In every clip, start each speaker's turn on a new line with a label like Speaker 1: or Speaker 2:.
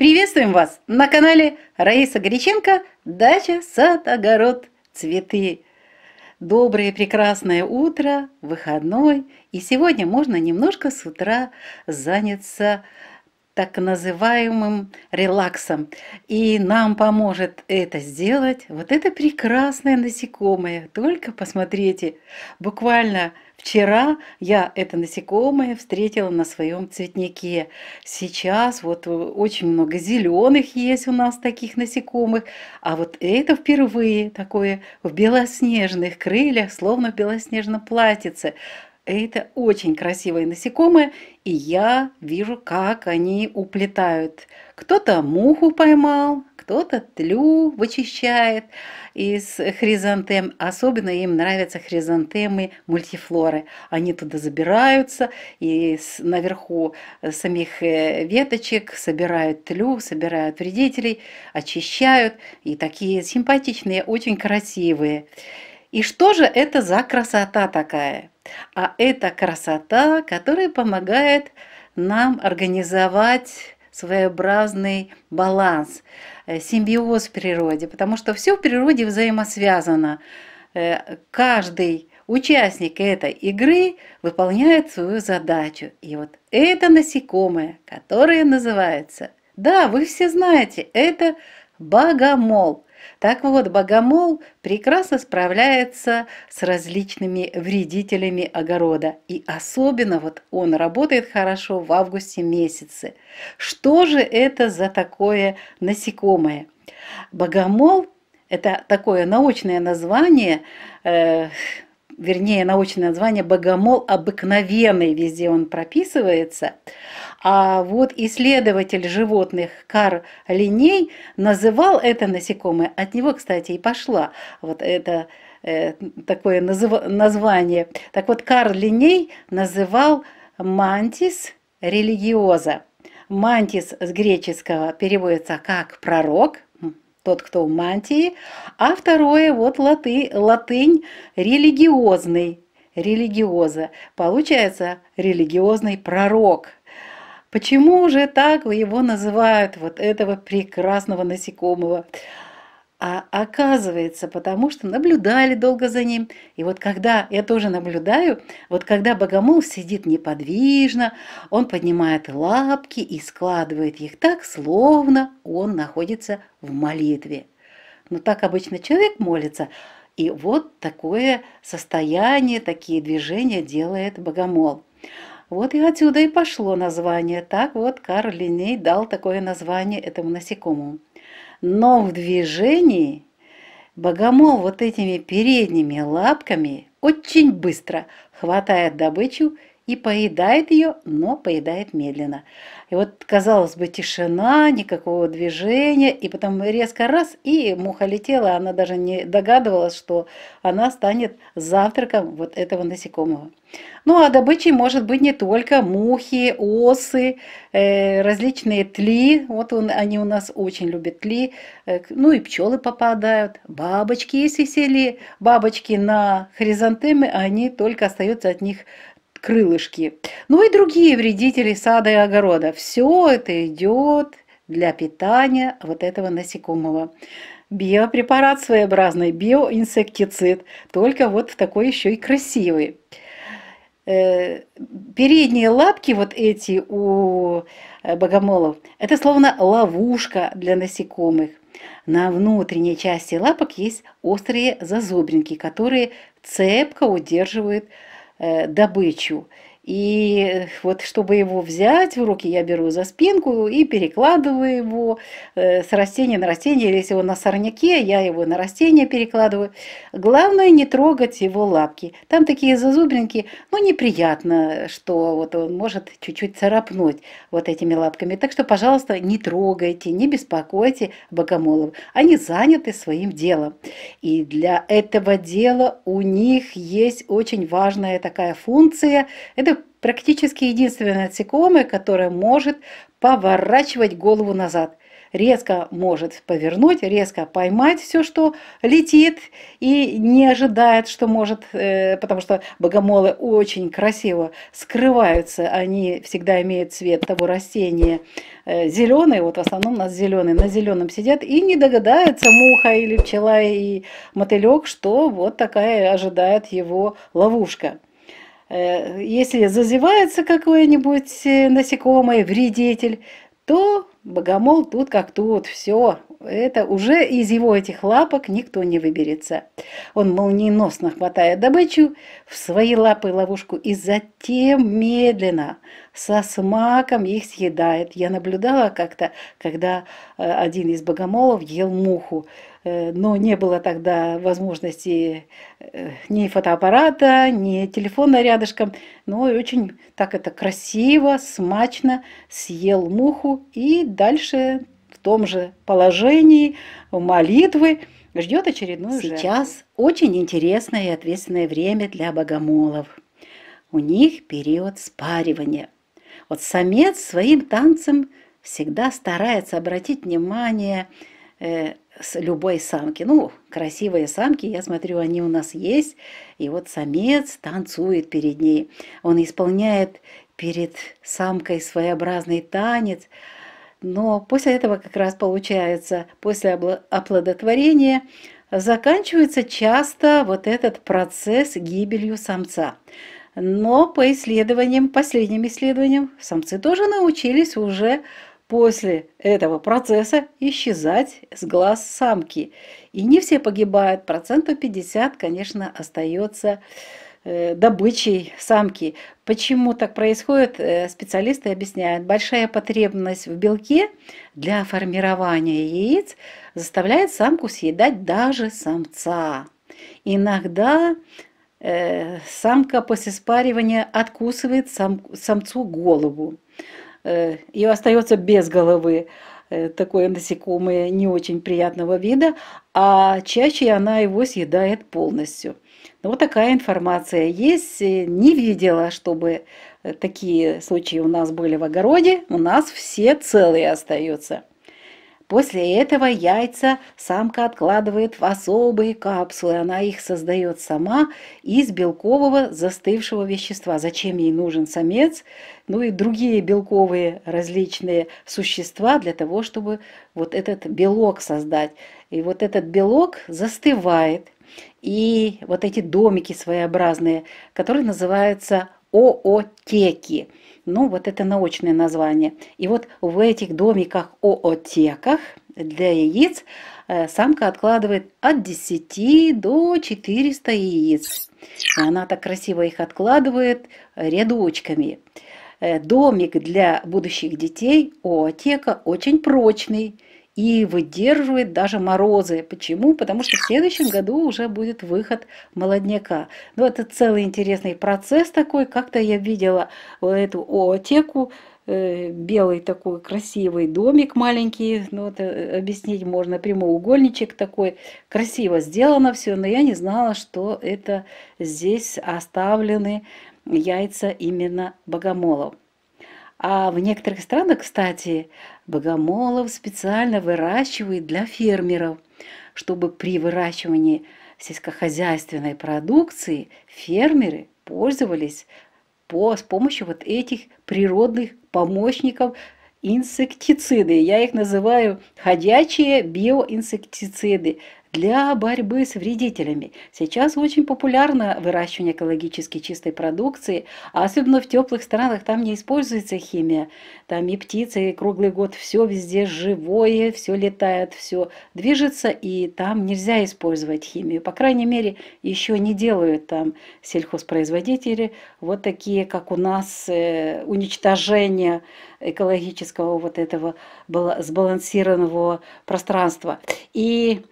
Speaker 1: Приветствуем вас на канале Раиса Горяченко «Дача, сад, огород, цветы». Доброе прекрасное утро, выходной. И сегодня можно немножко с утра заняться так называемым релаксом. И нам поможет это сделать вот это прекрасное насекомое. Только посмотрите, буквально – Вчера я это насекомое встретила на своем цветнике. Сейчас вот э, очень много зеленых есть у нас таких насекомых. А вот это впервые такое в белоснежных крыльях, словно в белоснежном платьице. Это очень красивые насекомые, и я вижу, как они уплетают. Кто-то муху поймал, кто-то тлю вычищает из хризантем. Особенно им нравятся хризантемы мультифлоры. Они туда забираются и наверху самих э, веточек собирают тлю, собирают вредителей, очищают. И такие симпатичные, очень красивые. И что же это за красота такая? А это красота, которая помогает нам организовать своеобразный баланс, э, симбиоз в природе, потому что все в природе взаимосвязано. Э, каждый участник этой игры выполняет свою задачу. И вот это насекомое, которое называется, да, вы все знаете, это богомол. Так вот, богомол прекрасно справляется с различными вредителями огорода. И особенно вот он работает хорошо в августе месяце. Что же это за такое насекомое? Богомол – это такое научное название, э, вернее, научное название богомол обыкновенный, везде он прописывается – а вот исследователь животных Кар Линей называл это насекомое, от него, кстати, и пошла вот это э, такое назыв, название. Так вот, Карл Линей называл мантис религиоза. Мантис с греческого переводится как пророк, тот, кто в мантии, а второе вот латы, латынь религиозный, религиоза. Получается религиозный пророк – Почему же так его называют, вот этого прекрасного насекомого? А оказывается, потому что наблюдали долго за ним. И вот когда, я тоже наблюдаю, вот когда богомол сидит неподвижно, он поднимает лапки и складывает их так, словно он находится в молитве. Но так обычно человек молится. И вот такое состояние, такие движения делает богомол. Вот и отсюда и пошло название. Так вот Карл Линей дал такое название этому насекомому. Но в движении богомол вот этими передними лапками очень быстро хватает добычу и поедает ее, но поедает медленно. И вот, казалось бы, тишина, никакого движения, и потом резко раз, и муха летела, а она даже не догадывалась, что она станет завтраком вот этого насекомого. Ну а добычей может быть не только мухи, осы, э, различные тли, вот он, они у нас очень любят тли, э, ну и пчелы попадают, бабочки, если сели бабочки на хризантемы, они только остаются от них крылышки. Ну и другие вредители сада и огорода. Все это идет для питания вот этого насекомого. Биопрепарат своеобразный, биоинсектицид, только вот в такой еще и красивый. Э, передние лапки вот эти у э, богомолов, это словно ловушка для насекомых. На внутренней части лапок есть острые зазубринки, которые цепко удерживают насекомых добычу. И э, вот чтобы его взять в руки, я беру за спинку и перекладываю его э, с растения на растение. Или если он на сорняке, я его на растение перекладываю. Главное не трогать его лапки. Там такие зазубринки, ну неприятно, что вот он может чуть-чуть царапнуть вот этими лапками. Так что, пожалуйста, не трогайте, не беспокойте богомолов. Они заняты своим делом. И для этого дела у них есть очень важная такая функция. Это Практически единственное насекомое, которое может поворачивать голову назад. Резко может повернуть, резко поймать все, что летит, и не ожидает, что может, э, потому что богомолы очень красиво скрываются, они всегда имеют цвет того растения э, зеленый, вот в основном у нас зеленый, на зеленом сидят и не догадается муха или пчела и мотылек, что вот такая ожидает его ловушка. Э, если зазевается какой-нибудь э, насекомый, вредитель, то богомол тут как тут, все. Это уже из его этих лапок никто не выберется. Он молниеносно хватает добычу в свои лапы ловушку и затем медленно со смаком их съедает. Я наблюдала как-то, когда э, один из богомолов ел муху. Э, но не было тогда возможности э, ни фотоаппарата, ни телефона рядышком. Но очень так это красиво, смачно съел муху и дальше в том же положении молитвы ждет очередную Сейчас очень интересное и ответственное время для богомолов. У них период спаривания. Вот самец своим танцем всегда старается обратить внимание э, с любой самки. Ну, красивые самки, я смотрю, они у нас есть. И вот самец танцует перед ней. Он исполняет перед самкой своеобразный танец. Но после этого как раз получается, после оплодотворения заканчивается часто вот этот процесс гибелью самца. Но по исследованиям, последним исследованиям, самцы тоже научились уже после этого процесса исчезать с глаз самки. И не все погибают, процентов 50, конечно, остается э, добычей самки. Почему так происходит, э, специалисты объясняют. Большая потребность в белке для формирования яиц заставляет самку съедать даже самца. Иногда э, самка после спаривания откусывает сам, самцу голову. Э, и остается без головы. Э, такое насекомое не очень приятного вида, а чаще она его съедает полностью. Но ну, вот такая информация есть. Э, не видела, чтобы такие случаи у нас были в огороде. У нас все целые остаются. После этого яйца самка откладывает в особые капсулы. Она их создает сама из белкового застывшего вещества. Зачем ей нужен самец? Ну и другие белковые различные существа для того, чтобы вот этот белок создать. И вот этот белок застывает. И вот эти домики своеобразные, которые называются оотеки. Ну, вот это научное название. И вот в этих домиках оотеках для яиц э, самка откладывает от 10 до 400 яиц. И она так красиво их откладывает рядочками. Э, домик для будущих детей оотека очень прочный – и выдерживает даже морозы. Почему? Потому что в следующем году уже будет выход молодняка. Ну, это целый интересный процесс такой. Как-то я видела э, эту отеку э, белый такой красивый домик маленький, ну это объяснить можно, прямоугольничек такой, красиво сделано все, но я не знала, что это здесь оставлены яйца именно богомолов. А в некоторых странах, кстати, богомолов специально выращивают для фермеров, чтобы при выращивании сельскохозяйственной продукции фермеры пользовались по, с помощью вот этих природных помощников инсектициды. Я их называю ходячие биоинсектициды для борьбы с вредителями. Сейчас очень популярно выращивание экологически чистой продукции, а особенно в теплых странах, там не используется химия. Там и птицы, и круглый год все везде живое, все летает, все движется, и там нельзя использовать химию. По крайней мере, еще не делают там сельхозпроизводители вот такие, как у нас, э, уничтожение экологического вот этого сбалансированного пространства. И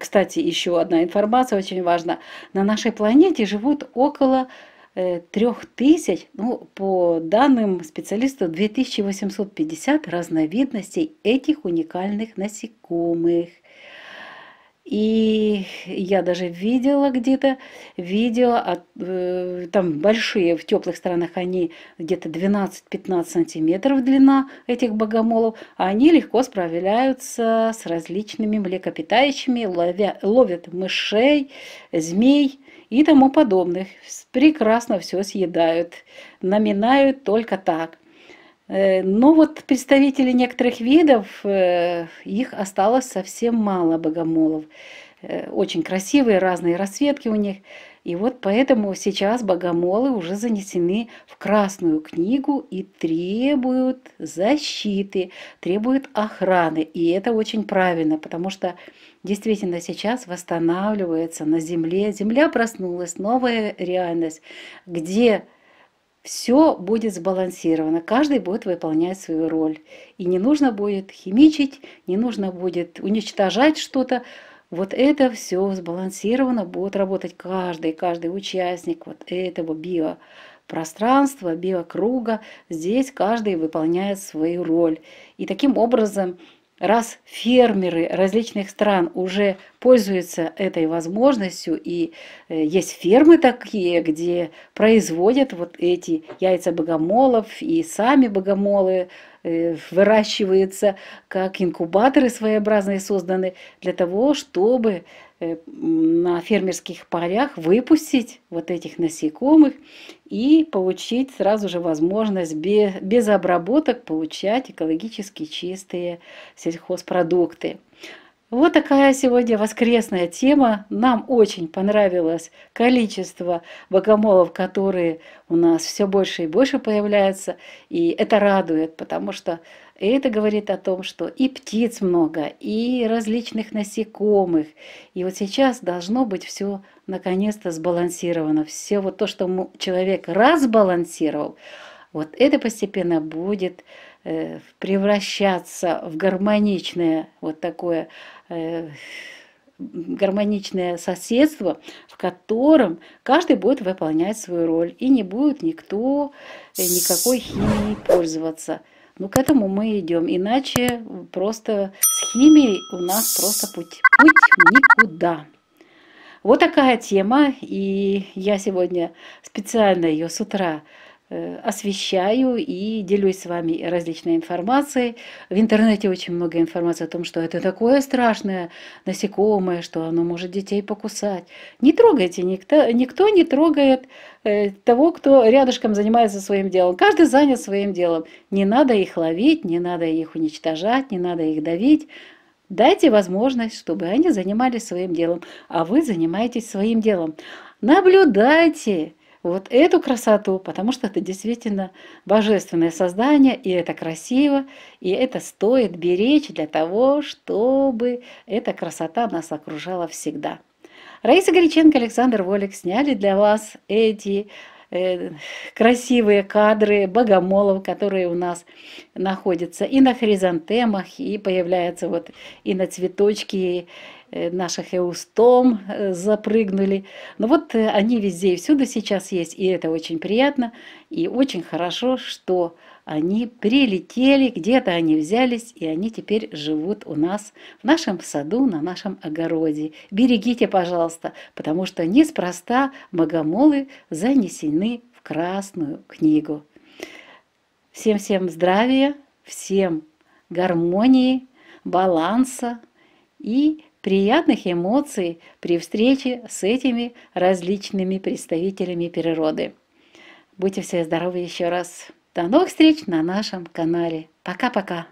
Speaker 1: кстати, еще одна информация очень важна. На нашей планете живут около э, трех тысяч, ну, по данным специалистов, 2850 разновидностей этих уникальных насекомых. И я даже видела где-то видела, э, там большие, в теплых странах они где-то 12-15 сантиметров длина этих богомолов, а они легко справляются с различными млекопитающими, ловя, ловят мышей, змей и тому подобных. Прекрасно все съедают, наминают только так. Э, Но ну, вот представители некоторых видов, э, их осталось совсем мало богомолов. Э, очень красивые разные расцветки у них. И вот поэтому сейчас богомолы уже занесены в Красную книгу и требуют защиты, требуют охраны. И это очень правильно, потому что действительно сейчас восстанавливается на Земле. Земля проснулась, новая реальность, где все будет сбалансировано, каждый будет выполнять свою роль. И не нужно будет химичить, не нужно будет уничтожать что-то. Вот это все сбалансировано, будет работать каждый, каждый участник вот этого биопространства, биокруга. Здесь каждый выполняет свою роль. И таким образом раз фермеры различных стран уже пользуются этой возможностью, и э, есть фермы такие, где производят вот эти яйца богомолов, и сами богомолы э, выращиваются как инкубаторы своеобразные созданы для того, чтобы Э, на фермерских полях выпустить вот этих насекомых и получить сразу же возможность без, без обработок получать экологически чистые сельхозпродукты. Вот такая сегодня воскресная тема. Нам очень понравилось количество богомолов, которые у нас все больше и больше появляются. И это радует, потому что это говорит о том, что и птиц много, и различных насекомых. И вот сейчас должно быть все наконец-то сбалансировано. Все вот то, что человек разбалансировал, вот это постепенно будет э, превращаться в гармоничное вот такое Э, гармоничное соседство, в котором каждый будет выполнять свою роль, и не будет никто э, никакой химией пользоваться. Ну, к этому мы идем, иначе просто с химией у нас просто путь, путь никуда. Вот такая тема, и я сегодня специально ее с утра Э, освещаю и делюсь с вами различной информацией. В интернете очень много информации о том, что это такое страшное насекомое, что оно может детей покусать. Не трогайте, никто, никто не трогает э, того, кто рядышком занимается своим делом. Каждый занят своим делом. Не надо их ловить, не надо их уничтожать, не надо их давить. Дайте возможность, чтобы они занимались своим делом, а вы занимаетесь своим делом. Наблюдайте, вот эту красоту, потому что это действительно божественное создание, и это красиво, и это стоит беречь для того, чтобы эта красота нас окружала всегда. Раиса Горяченко, Александр Волик сняли для вас эти э, красивые кадры богомолов, которые у нас находятся и на хризантемах, и появляются вот и на цветочке, Э, наших Эустом э, запрыгнули. Но ну вот э, они везде и всюду сейчас есть, и это очень приятно, и очень хорошо, что они прилетели, где-то они взялись, и они теперь живут у нас в нашем саду, на нашем огороде. Берегите, пожалуйста, потому что неспроста богомолы занесены в Красную книгу. Всем-всем здравия, всем гармонии, баланса и приятных эмоций при встрече с этими различными представителями природы. Будьте все здоровы еще раз. До новых встреч на нашем канале. Пока-пока.